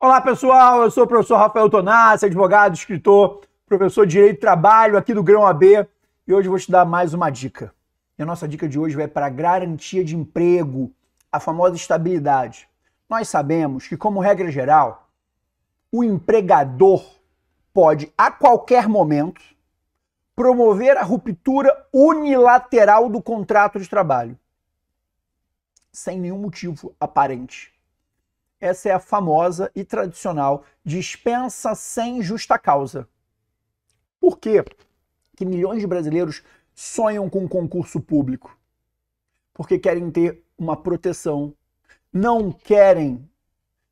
Olá pessoal, eu sou o professor Rafael Tonassi, advogado, escritor, professor de Direito e Trabalho aqui do Grão AB e hoje vou te dar mais uma dica. E a nossa dica de hoje vai para a garantia de emprego, a famosa estabilidade. Nós sabemos que, como regra geral, o empregador pode, a qualquer momento, promover a ruptura unilateral do contrato de trabalho, sem nenhum motivo aparente. Essa é a famosa e tradicional dispensa sem justa causa. Por quê? que milhões de brasileiros sonham com um concurso público? Porque querem ter uma proteção, não querem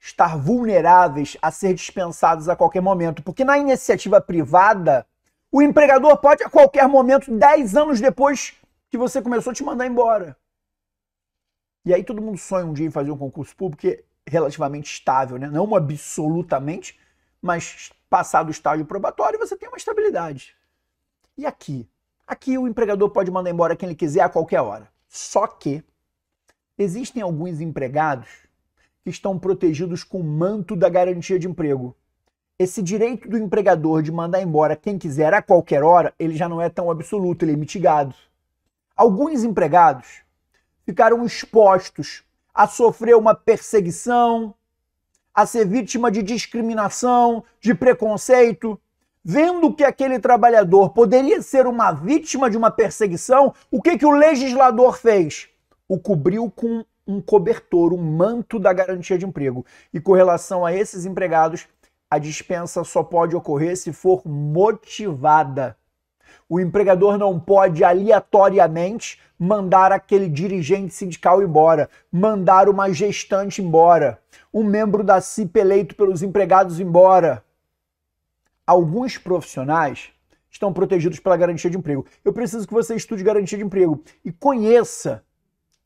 estar vulneráveis a ser dispensados a qualquer momento. Porque na iniciativa privada, o empregador pode a qualquer momento, 10 anos depois que você começou, te mandar embora. E aí todo mundo sonha um dia em fazer um concurso público, porque relativamente estável, né? não absolutamente, mas passado o estágio probatório, você tem uma estabilidade. E aqui? Aqui o empregador pode mandar embora quem ele quiser a qualquer hora. Só que existem alguns empregados que estão protegidos com o manto da garantia de emprego. Esse direito do empregador de mandar embora quem quiser a qualquer hora, ele já não é tão absoluto, ele é mitigado. Alguns empregados ficaram expostos a sofrer uma perseguição, a ser vítima de discriminação, de preconceito. Vendo que aquele trabalhador poderia ser uma vítima de uma perseguição, o que, que o legislador fez? O cobriu com um cobertor, um manto da garantia de emprego. E com relação a esses empregados, a dispensa só pode ocorrer se for motivada. O empregador não pode aleatoriamente mandar aquele dirigente sindical embora, mandar uma gestante embora, um membro da CIP eleito pelos empregados embora. Alguns profissionais estão protegidos pela garantia de emprego. Eu preciso que você estude garantia de emprego e conheça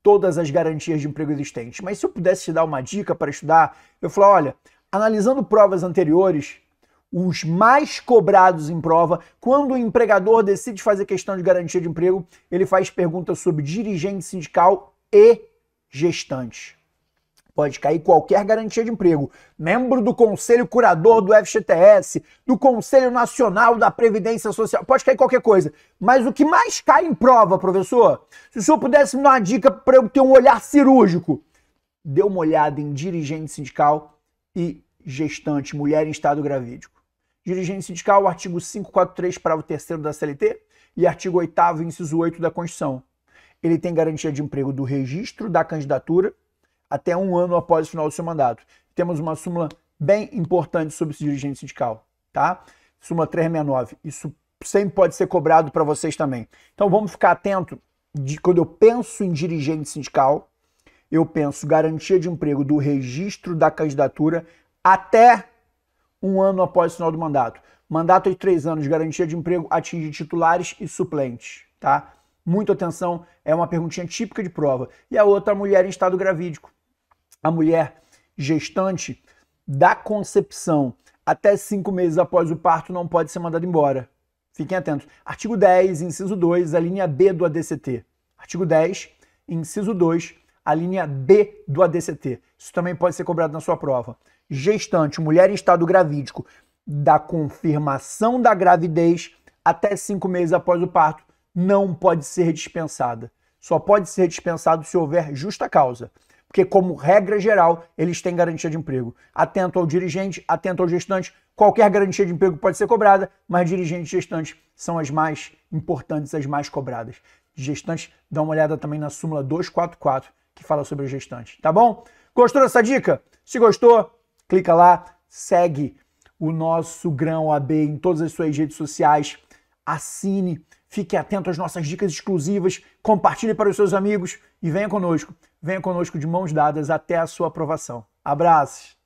todas as garantias de emprego existentes. Mas se eu pudesse te dar uma dica para estudar, eu falo, olha, analisando provas anteriores, os mais cobrados em prova. Quando o empregador decide fazer questão de garantia de emprego, ele faz perguntas sobre dirigente sindical e gestante. Pode cair qualquer garantia de emprego. Membro do Conselho Curador do FGTS, do Conselho Nacional da Previdência Social, pode cair qualquer coisa. Mas o que mais cai em prova, professor? Se o senhor pudesse me dar uma dica para eu ter um olhar cirúrgico, dê uma olhada em dirigente sindical e gestante, mulher em estado gravídico dirigente sindical, artigo 543, parágrafo 3 da CLT e artigo 8 inciso 8 da Constituição. Ele tem garantia de emprego do registro da candidatura até um ano após o final do seu mandato. Temos uma súmula bem importante sobre esse dirigente sindical, tá? Súmula 369. Isso sempre pode ser cobrado para vocês também. Então vamos ficar atento de quando eu penso em dirigente sindical, eu penso garantia de emprego do registro da candidatura até um ano após o final do mandato. Mandato de três anos, garantia de emprego atinge titulares e suplentes, tá? Muita atenção, é uma perguntinha típica de prova. E a outra, a mulher em estado gravídico. A mulher gestante da concepção até cinco meses após o parto não pode ser mandada embora. Fiquem atentos. Artigo 10, inciso 2, a linha B do ADCT. Artigo 10, inciso 2, a linha B do ADCT. Isso também pode ser cobrado na sua prova. Gestante, mulher em estado gravídico, da confirmação da gravidez até cinco meses após o parto, não pode ser dispensada. Só pode ser dispensado se houver justa causa. Porque, como regra geral, eles têm garantia de emprego. Atento ao dirigente, atento ao gestante, qualquer garantia de emprego pode ser cobrada, mas dirigente e gestante são as mais importantes, as mais cobradas. Gestantes, dá uma olhada também na súmula 244, que fala sobre o gestante, tá bom? Gostou dessa dica? Se gostou, clica lá, segue o nosso Grão AB em todas as suas redes sociais, assine, fique atento às nossas dicas exclusivas, compartilhe para os seus amigos e venha conosco. Venha conosco de mãos dadas até a sua aprovação. Abraços!